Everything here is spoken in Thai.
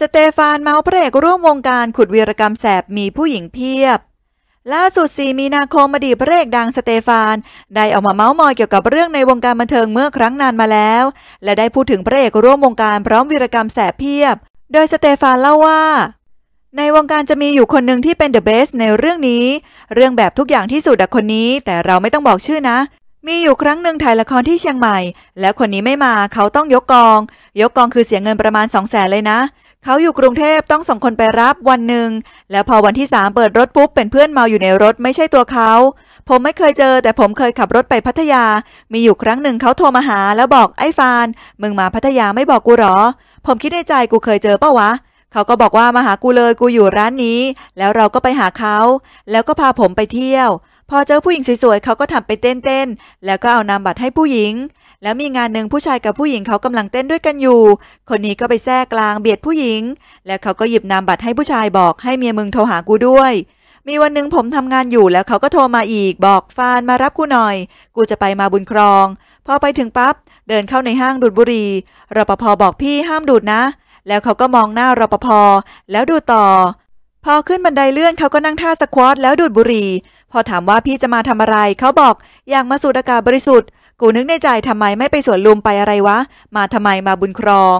สเตฟานเมาส์พระเอกร่วมวงการ ขุดวีรกรรมแสบมีผู้หญิงเพียบ ล่าสุด4มีนาคมอดีตพระเอกดังสเตฟาน ได้ออกมาเมาส์มอยเกี่ยวกับเรื่องในวงการบันเทิงเมื่อครั้งนานมาแล้ว และได้พูดถึงพระเอกร่วมวงการพร้อมวีรกรรมแสบเพียบ โดยสเตฟานเล่าว่า ในวงการจะมีอยู่คนหนึ่งที่เป็นเดอะเบสในเรื่องนี้ เรื่องแบบทุกอย่างที่สุดอะคนนี้ แต่เราไม่ต้องบอกชื่อนะ มีอยู่ครั้งหนึ่งถ่ายละครที่เชียงใหม่ แล้วคนนี้ไม่มาเขาต้องยกกองยกกองคือเสียเงินประมาณ2องแสนเลยนะเขาอยู่กรุงเทพต้องส่งคนไปรับวันหนึ่ง แล้วพอวันที่สามเปิดรถปุ๊บเป็นเพื่อนเมาอยู่ในรถไม่ใช่ตัวเขาผมไม่เคยเจอ แต่ผมเคยขับรถไปพัทยา มีอยู่ครั้งหนึ่งเขาโทรมาหาแล้วบอกไอ้ฟาน มึงมาพัทยาไม่บอกกูหรอ ผมคิดในใจกูเคยเจอปะวะ เขาก็บอกว่ามาหากูเลยกูอยู่ร้านนี้ แล้วเราก็ไปหาเขาแล้วก็พาผมไปเที่ยว พอเจอผู้หญิงสวยๆเขาก็ทำไปเต้นๆแล้วก็เอานามบัตรให้ผู้หญิงแล้วมีงานหนึ่งผู้ชายกับผู้หญิงเขากำลังเต้นด้วยกันอยู่ คนนี้ก็ไปแทรกกลางเบียดผู้หญิง แล้วเขาก็หยิบนามบัตรให้ผู้ชายบอกให้เมียมึงโทรหากูด้วย มีวันหนึ่งผมทำงานอยู่แล้วเขาก็โทรมาอีก บอกฟานมารับกูหน่อย กูจะไปมาบุญครอง พอไปถึงปั๊บเดินเข้าในห้างดูดบุหรี่รปภบอกพี่ห้ามดูดนะ แล้วเขาก็มองหน้ารปภแล้วดูต่อ พอขึ้นบันไดเลื่อนเขาก็นั่งท่าสควอตแล้วดูดบุหรี่พอถามว่าพี่จะมาทำอะไรเขาบอกอยากมาสูดอากาศบริสุทธิ์กูนึกในใจทำไมไม่ไปสวนลุมไปอะไรวะ มาทำไมมาบุญครอง